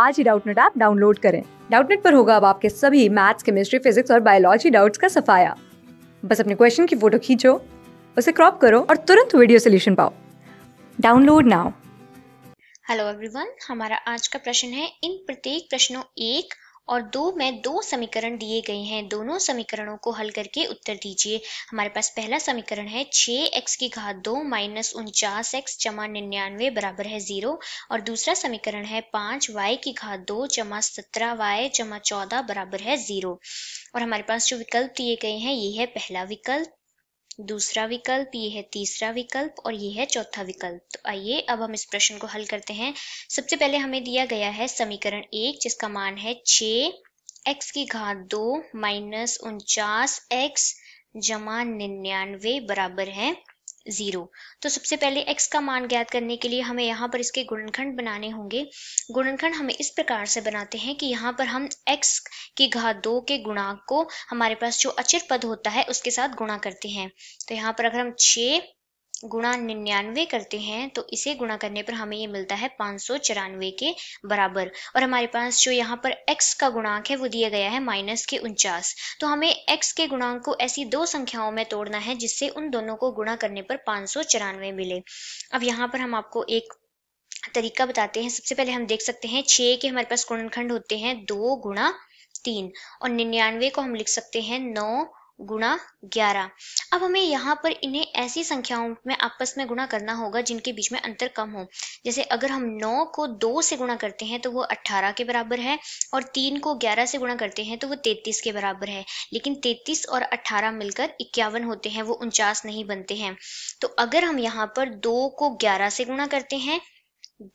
आज ही Doubtnut app download करें डाउटनेट पर होगा अब आपके सभी मैथ्स केमिस्ट्री फिजिक्स और बायोलॉजी डाउट्स का सफाया बस अपने क्वेश्चन की फोटो खींचो उसे क्रॉप करो और तुरंत वीडियो सोल्यूशन पाओ डाउनलोड नाउ हेलो एवरीवन हमारा आज का प्रश्न है इन प्रत्येक प्रश्नों एक और दो में दो समीकरण दिए गए हैं दोनों समीकरणों को हल करके उत्तर दीजिए हमारे पास पहला समीकरण है छः एक्स की घात दो माइनस उनचास एक्स जमा निन्यानवे बराबर है जीरो और दूसरा समीकरण है पाँच वाई की घात दो जमा सत्रह वाई जमा चौदह बराबर है जीरो और हमारे पास जो विकल्प दिए गए हैं ये है पहला विकल्प दूसरा विकल्प ये है तीसरा विकल्प और ये है चौथा विकल्प तो आइए अब हम इस प्रश्न को हल करते हैं सबसे पहले हमें दिया गया है समीकरण एक जिसका मान है छ एक्स की घात दो माइनस उनचास एक्स जमा निन्यानवे बराबर है जीरो तो सबसे पहले x का मान ज्ञात करने के लिए हमें यहाँ पर इसके गुणनखंड बनाने होंगे गुणनखंड हमें इस प्रकार से बनाते हैं कि यहाँ पर हम x की घात दो के गुणांक को हमारे पास जो अचिर पद होता है उसके साथ गुणा करते हैं तो यहाँ पर अगर हम छे गुणा निन्यानवे करते हैं तो इसे गुणा करने पर हमें ये मिलता है पाँच सौ चौरानवे के बराबर और हमारे पास जो यहाँ पर x का गुणांक है वो दिया गया है माइनस के उनचास तो हमें x के गुणांक को ऐसी दो संख्याओं में तोड़ना है जिससे उन दोनों को गुणा करने पर पाँच सौ चौरानवे मिले अब यहाँ पर हम आपको एक तरीका बताते हैं सबसे पहले हम देख सकते हैं छः के हमारे पास गुणनखंड होते हैं दो गुणा तीन और निन्यानवे को हम लिख सकते हैं नौ गुणा ग्यारह अब हमें यहाँ पर इन्हें ऐसी संख्याओं में आपस में गुणा करना होगा जिनके बीच में अंतर कम हो जैसे अगर हम नौ को दो से गुणा करते हैं तो वो अट्ठारह के बराबर है और तीन को ग्यारह से गुणा करते हैं तो वो तैतीस के बराबर है लेकिन तैतीस और अट्ठारह मिलकर इक्यावन होते हैं वो उनचास नहीं बनते हैं तो अगर हम यहाँ पर दो को ग्यारह से गुणा करते हैं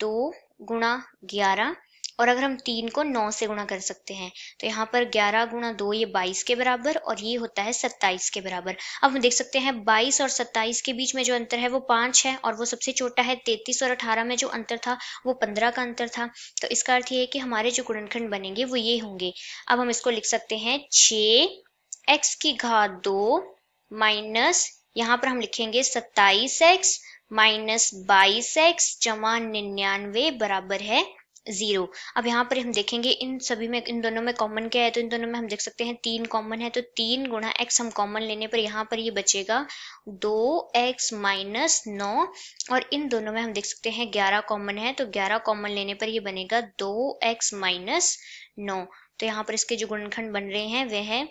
दो गुणा ग्यारह और अगर हम तीन को नौ से गुणा कर सकते हैं तो यहाँ पर ग्यारह गुणा दो ये बाईस के बराबर और ये होता है सत्ताईस के बराबर अब हम देख सकते हैं बाईस और सत्ताईस के बीच में जो अंतर है वो पांच है और वो सबसे छोटा है तैतीस और अठारह में जो अंतर था वो पंद्रह का अंतर था तो इसका अर्थ ये है कि हमारे जो गुणनखंड बनेंगे वो ये होंगे अब हम इसको लिख सकते हैं छ एक्स की घात दो माइनस यहाँ पर हम लिखेंगे सत्ताईस एक्स माइनस बाईस एक्स जमा निन्यानवे बराबर है जीरो अब यहाँ पर हम देखेंगे इन सभी में इन दोनों में कॉमन क्या है तो इन दोनों में हम देख सकते हैं तीन कॉमन है तो तीन गुणा एक्स हम कॉमन लेने पर यहाँ पर ये यह बचेगा दो एक्स माइनस नौ और इन दोनों में हम देख सकते हैं ग्यारह कॉमन है तो ग्यारह कॉमन लेने पर ये बनेगा दो एक्स माइनस नौ तो यहाँ पर इसके जो गुणखंड बन रहे हैं वह है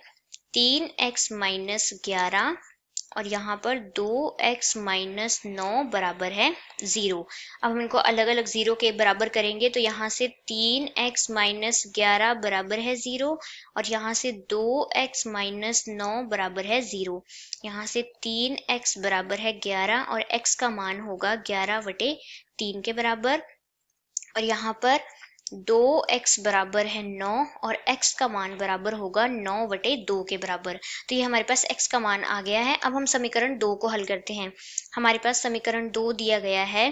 तीन एक्स माइनस ग्यारह और यहाँ पर दो एक्स माइनस नौ बराबर है ज़ीरो अब हम इनको अलग अलग ज़ीरो के बराबर करेंगे तो यहाँ से तीन एक्स माइनस ग्यारह बराबर है ज़ीरो और यहाँ से दो एक्स माइनस नौ बराबर है ज़ीरो यहाँ से तीन एक्स बराबर है ग्यारह और एक्स का मान होगा ग्यारह बटे तीन के बराबर और यहाँ पर दो एक्स बराबर है नौ और एक्स का मान बराबर होगा नौ बटे दो के बराबर तो ये हमारे पास एक्स का मान आ गया है अब हम समीकरण दो को हल करते हैं हमारे पास समीकरण दो दिया गया है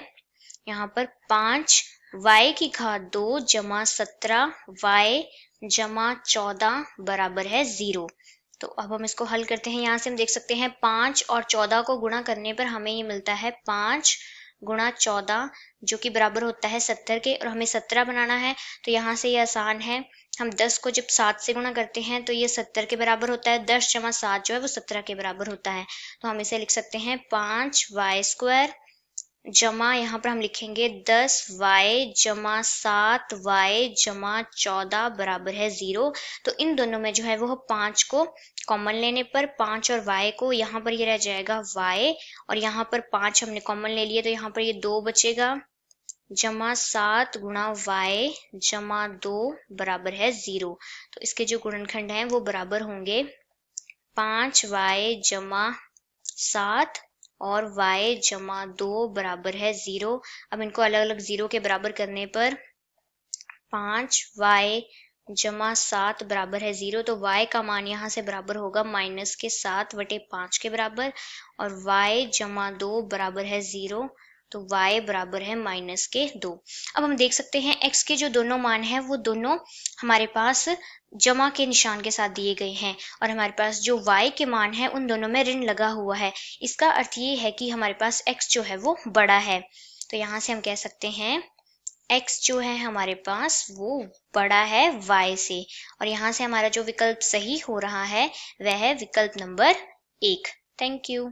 यहाँ पर पांच वाई की घात दो जमा सत्रह वाई जमा चौदह बराबर है जीरो तो अब हम इसको हल करते हैं यहाँ से हम देख सकते हैं पांच और चौदह को गुणा करने पर हमें ये मिलता है पांच गुणा चौदह जो कि बराबर होता है सत्तर के और हमें सत्रह बनाना है तो यहाँ से ये आसान है हम दस को जब सात से गुणा करते हैं तो ये सत्तर के बराबर होता है दस जमा सात जो है वो सत्रह के बराबर होता है तो हम इसे लिख सकते हैं पांच वाई स्क्वायर जमा यहाँ पर हम लिखेंगे दस वाई जमा सात वाई जमा चौदह बराबर है ज़ीरो तो इन दोनों में जो है वह पांच को कॉमन लेने पर पांच और वाई को यहाँ पर ये यह रह जाएगा वाई और यहाँ पर पांच हमने कॉमन ले लिए तो यहाँ पर ये यह दो बचेगा जमा सात गुणा वाई जमा दो बराबर है ज़ीरो तो इसके जो गुणनखंड हैं वो बराबर होंगे पांच वाई जमा सात और y जमा दो बराबर है ज़ीरो अब इनको अलग अलग ज़ीरो के बराबर करने पर पांच y जमा सात बराबर है ज़ीरो तो y का मान यहाँ से बराबर होगा माइनस के सात बटे पांच के बराबर और y जमा दो बराबर है ज़ीरो तो y बराबर है माइनस के दो अब हम देख सकते हैं x के जो दोनों मान हैं वो दोनों हमारे पास जमा के निशान के साथ दिए गए हैं और हमारे पास जो y के मान है उन दोनों में ऋण लगा हुआ है इसका अर्थ ये है कि हमारे पास x जो है वो बड़ा है तो यहाँ से हम कह सकते हैं x जो है हमारे पास वो बड़ा है y से और यहाँ से हमारा जो विकल्प सही हो रहा है वह है विकल्प नंबर एक थैंक यू